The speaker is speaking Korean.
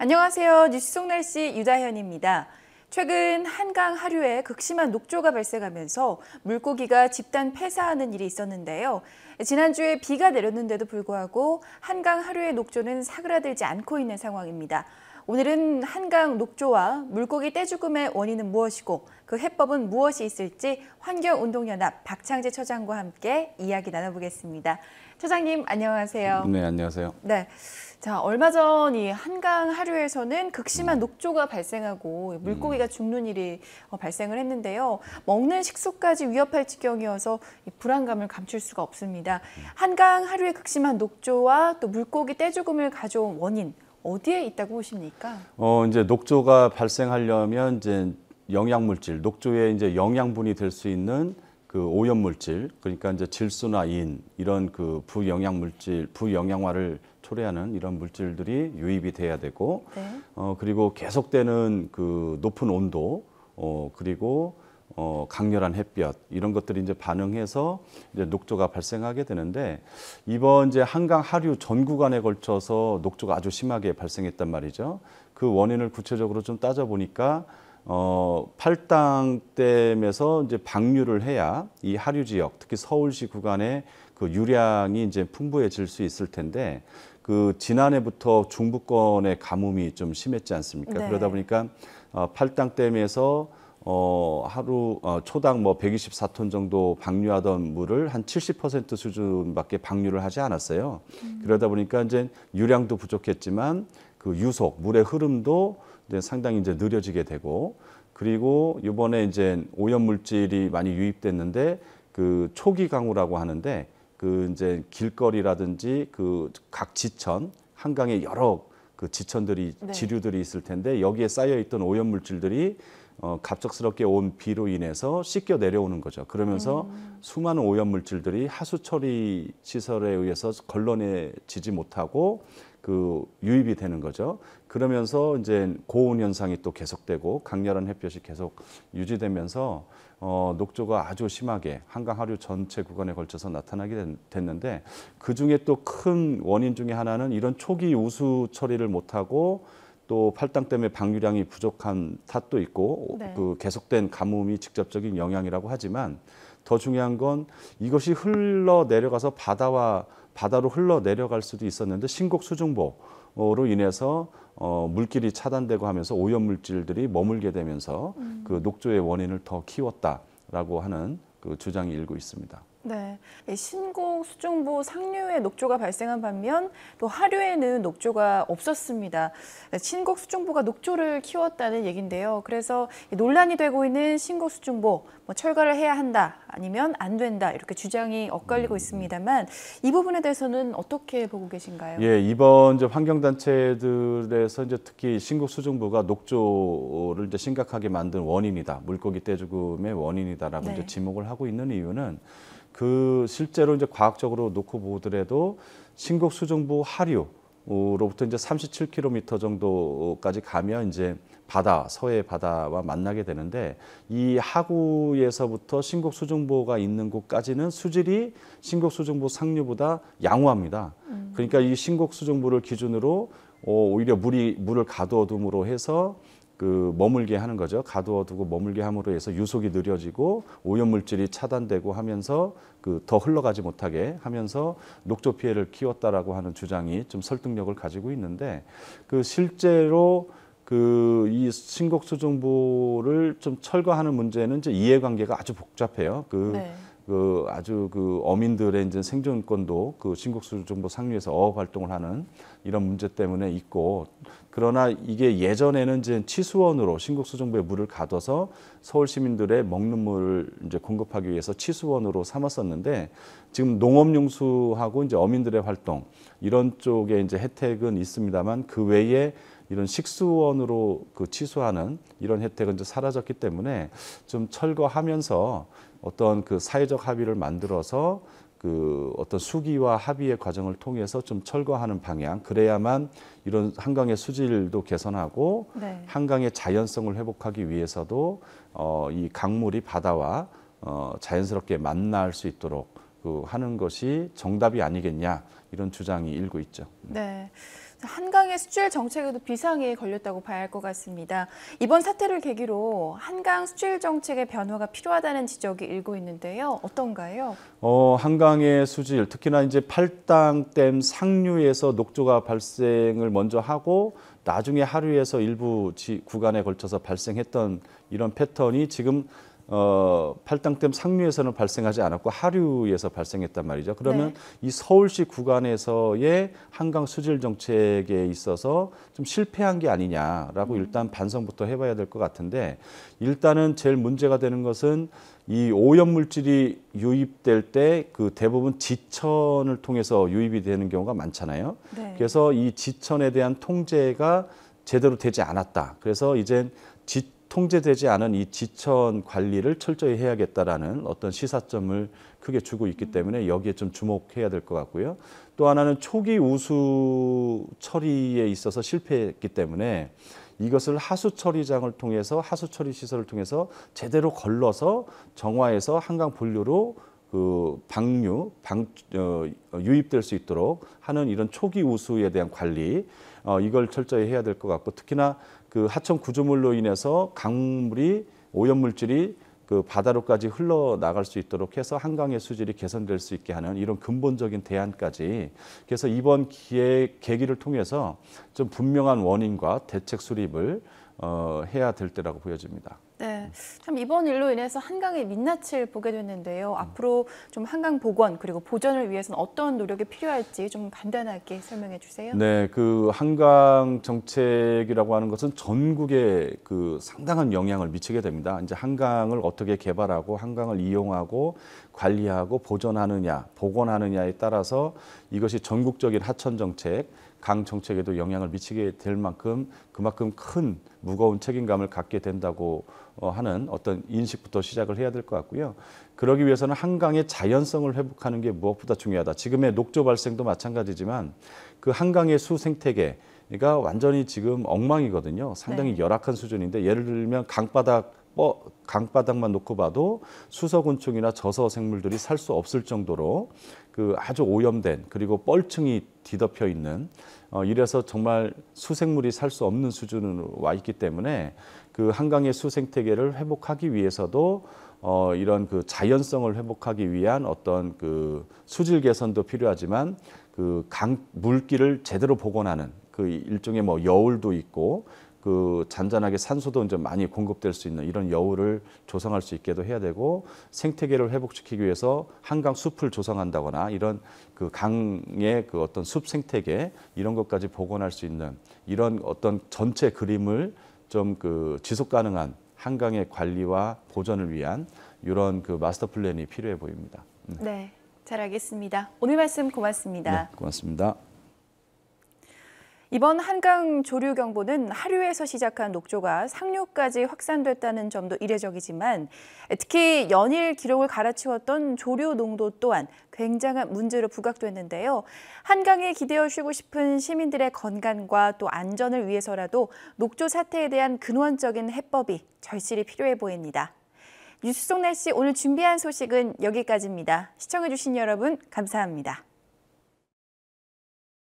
안녕하세요. 뉴스 속날씨 유다현입니다. 최근 한강 하류에 극심한 녹조가 발생하면서 물고기가 집단 폐사하는 일이 있었는데요. 지난주에 비가 내렸는데도 불구하고 한강 하류의 녹조는 사그라들지 않고 있는 상황입니다. 오늘은 한강 녹조와 물고기 떼죽음의 원인은 무엇이고 그 해법은 무엇이 있을지 환경운동연합 박창재 처장과 함께 이야기 나눠보겠습니다. 처장님 안녕하세요. 네 안녕하세요. 네. 자, 얼마 전 이 한강 하류에서는 극심한 녹조가 발생하고 물고기가 음. 죽는 일이 어, 발생을 했는데요. 먹는 식수까지 위협할 지경이어서 불안감을 감출 수가 없습니다. 한강 하류의 극심한 녹조와 또 물고기 떼죽음을 가져온 원인 어디에 있다고 보십니까? 어, 이제 녹조가 발생하려면 이제 영양물질, 녹조의 이제 영양분이 될 수 있는 그 오염물질, 그러니까 이제 질소나 인 이런 그 부영양물질, 부영양화를 초래하는 이런 물질들이 유입이 돼야 되고 네. 어, 그리고 계속되는 그 높은 온도 어, 그리고 어, 강렬한 햇볕 이런 것들이 이제 반응해서 이제 녹조가 발생하게 되는데 이번 이제 한강 하류 전 구간에 걸쳐서 녹조가 아주 심하게 발생했단 말이죠. 그 원인을 구체적으로 좀 따져 보니까 어, 팔당댐에서 이제 방류를 해야 이 하류 지역 특히 서울시 구간에 그 유량이 이제 풍부해질 수 있을 텐데 그 지난해부터 중부권의 가뭄이 좀 심했지 않습니까? 네. 그러다 보니까 어, 팔당댐에서 어, 하루 어, 초당 뭐 124톤 정도 방류하던 물을 한 70% 수준밖에 방류를 하지 않았어요. 음. 그러다 보니까 이제 유량도 부족했지만 그 유속 물의 흐름도 이제 상당히 이제 느려지게 되고 그리고 이번에 이제 오염 물질이 많이 유입됐는데 그 초기 강우라고 하는데 그 이제 길거리라든지 그 각 지천 한강에 여러 그 지천들이 네. 지류들이 있을 텐데 여기에 쌓여 있던 오염 물질들이 어, 갑작스럽게 온 비로 인해서 씻겨 내려오는 거죠. 그러면서 음. 수많은 오염 물질들이 하수 처리 시설에 의해서 걸러내지지 못하고 그 유입이 되는 거죠. 그러면서 이제 고온 현상이 또 계속되고 강렬한 햇볕이 계속 유지되면서 어, 녹조가 아주 심하게 한강 하류 전체 구간에 걸쳐서 나타나게 된, 됐는데 그 중에 또 큰 원인 중에 하나는 이런 초기 우수 처리를 못하고 또 팔당 때문에 방류량이 부족한 탓도 있고 네. 그 계속된 가뭄이 직접적인 영향이라고 하지만 더 중요한 건 이것이 흘러 내려가서 바다와 바다로 흘러 내려갈 수도 있었는데 신곡 수중보로 인해서 어, 물길이 차단되고 하면서 오염 물질들이 머물게 되면서 음. 그 녹조의 원인을 더 키웠다라고 하는 그 주장이 일고 있습니다. 네, 신곡 수중보 상류에 녹조가 발생한 반면 또 하류에는 녹조가 없었습니다. 신곡 수중보가 녹조를 키웠다는 얘긴데요. 그래서 논란이 되고 있는 신곡 수중보 뭐 철거를 해야 한다. 아니면 안 된다 이렇게 주장이 엇갈리고 있습니다만 이 부분에 대해서는 어떻게 보고 계신가요? 예, 이번 이제 환경단체들에서 이제 특히 신국 수중부가 녹조를 이제 심각하게 만든 원인이다, 물고기 떼죽음의 원인이다라고 네. 이제 지목을 하고 있는 이유는 그 실제로 이제 과학적으로 놓고 보더라도 신곡 수정부 하류 로부터 이제 37km 정도까지 가면 이제 바다, 서해 바다와 만나게 되는데 이 하구에서부터 신곡 수중보가 있는 곳까지는 수질이 신곡 수중보 상류보다 양호합니다. 음. 그러니까 이 신곡 수중보를 기준으로 어, 오히려 물이 물을 가둬둠으로 해서 그 머물게 하는 거죠. 가두어두고 머물게 함으로 해서 유속이 느려지고 오염물질이 차단되고 하면서 그 더 흘러가지 못하게 하면서 녹조 피해를 키웠다라고 하는 주장이 좀 설득력을 가지고 있는데 그 실제로 그 이 신곡수 정보를 좀 철거하는 문제는 이제 이해관계가 아주 복잡해요. 그 네. 그 아주 그 어민들의 이제 생존권도 그 신국수 정보 상류에서 어업 활동을 하는 이런 문제 때문에 있고 그러나 이게 예전에는 이제 치수원으로 신국수 정보의 물을 가둬서 서울 시민들의 먹는 물을 이제 공급하기 위해서 치수원으로 삼았었는데 지금 농업용수하고 이제 어민들의 활동 이런 쪽에 이제 혜택은 있습니다만 그 외에 이런 식수원으로 그 취소하는 이런 혜택은 이제 사라졌기 때문에 좀 철거하면서 어떤 그 사회적 합의를 만들어서 그 어떤 수기와 합의의 과정을 통해서 좀 철거하는 방향 그래야만 이런 한강의 수질도 개선하고 네. 한강의 자연성을 회복하기 위해서도 어, 이 강물이 바다와 어, 자연스럽게 만날 수 있도록 그 하는 것이 정답이 아니겠냐 이런 주장이 일고 있죠. 네. 한강의 수출 정책에도 비상이 걸렸다고 봐야 할 것 같습니다. 이번 사태를 계기로 한강 수질 정책의 변화가 필요하다는 지적이 일고 있는데요. 어떤가요? 어, 한강의 수질, 특히나 이제 팔당댐 상류에서 녹조가 발생을 먼저 하고 나중에 하류에서 일부 구간에 걸쳐서 발생했던 이런 패턴이 지금 어, 팔당댐 상류에서는 발생하지 않았고 하류에서 발생했단 말이죠. 그러면 네. 이 서울시 구간에서의 한강 수질 정책에 있어서 좀 실패한 게 아니냐라고 음. 일단 반성부터 해봐야 될 것 같은데 일단은 제일 문제가 되는 것은 이 오염 물질이 유입될 때 그 대부분 지천을 통해서 유입이 되는 경우가 많잖아요. 네. 그래서 이 지천에 대한 통제가 제대로 되지 않았다. 그래서 이젠 지 통제되지 않은 이 지천 관리를 철저히 해야겠다라는 어떤 시사점을 크게 주고 있기 음. 때문에 여기에 좀 주목해야 될 것 같고요. 또 하나는 초기 우수 처리에 있어서 실패했기 때문에 이것을 하수 처리장을 통해서 하수 처리 시설을 통해서 제대로 걸러서 정화해서 한강 분류로 그 방류, 방, 어, 유입될 수 있도록 하는 이런 초기 우수에 대한 관리 어, 이걸 철저히 해야 될 것 같고 특히나 그 하천 구조물로 인해서 강물이 오염물질이 그 바다로까지 흘러나갈 수 있도록 해서 한강의 수질이 개선될 수 있게 하는 이런 근본적인 대안까지 그래서 이번 기회 계기를 통해서 좀 분명한 원인과 대책 수립을 어, 해야 될 때라고 보여집니다. 네. 참 이번 일로 인해서 한강의 민낯을 보게 됐는데요. 음. 앞으로 좀 한강 복원 그리고 보전을 위해서는 어떤 노력이 필요할지 좀 간단하게 설명해 주세요. 네, 그 한강 정책이라고 하는 것은 전국에 그 상당한 영향을 미치게 됩니다. 이제 한강을 어떻게 개발하고 한강을 이용하고 관리하고 보존하느냐, 복원하느냐에 따라서 이것이 전국적인 하천 정책, 강 정책에도 영향을 미치게 될 만큼 그만큼 큰 무거운 책임감을 갖게 된다고 어, 하는 어떤 인식부터 시작을 해야 될 것 같고요. 그러기 위해서는 한강의 자연성을 회복하는 게 무엇보다 중요하다. 지금의 녹조 발생도 마찬가지지만 그 한강의 수생태계 그러니까 완전히 지금 엉망이거든요. 상당히 네. 열악한 수준인데 예를 들면 강바닥 뭐 강바닥만 놓고 봐도 수서곤충이나 저서 생물들이 살 수 없을 정도로 그 아주 오염된 그리고 뻘층이 뒤덮여 있는 어, 이래서 정말 수생물이 살 수 없는 수준으로 와 있기 때문에 그 한강의 수생태계를 회복하기 위해서도 어, 이런 그 자연성을 회복하기 위한 어떤 그 수질 개선도 필요하지만 그 강 물길을 제대로 복원하는 그 일종의 뭐 여울도 있고 그 잔잔하게 산소도 이제 많이 공급될 수 있는 이런 여우를 조성할 수 있게도 해야 되고 생태계를 회복시키기 위해서 한강 숲을 조성한다거나 이런 그 강의 그 어떤 숲 생태계 이런 것까지 복원할 수 있는 이런 어떤 전체 그림을 좀그 지속 가능한 한강의 관리와 보전을 위한 이런 그 마스터 플랜이 필요해 보입니다. 음. 네, 잘 알겠습니다. 오늘 말씀 고맙습니다. 네, 고맙습니다. 이번 한강 조류 경보는 하류에서 시작한 녹조가 상류까지 확산됐다는 점도 이례적이지만 특히 연일 기록을 갈아치웠던 조류 농도 또한 굉장한 문제로 부각됐는데요. 한강에 기대어 쉬고 싶은 시민들의 건강과 또 안전을 위해서라도 녹조 사태에 대한 근원적인 해법이 절실히 필요해 보입니다. 뉴스 속 날씨 오늘 준비한 소식은 여기까지입니다. 시청해주신 여러분 감사합니다.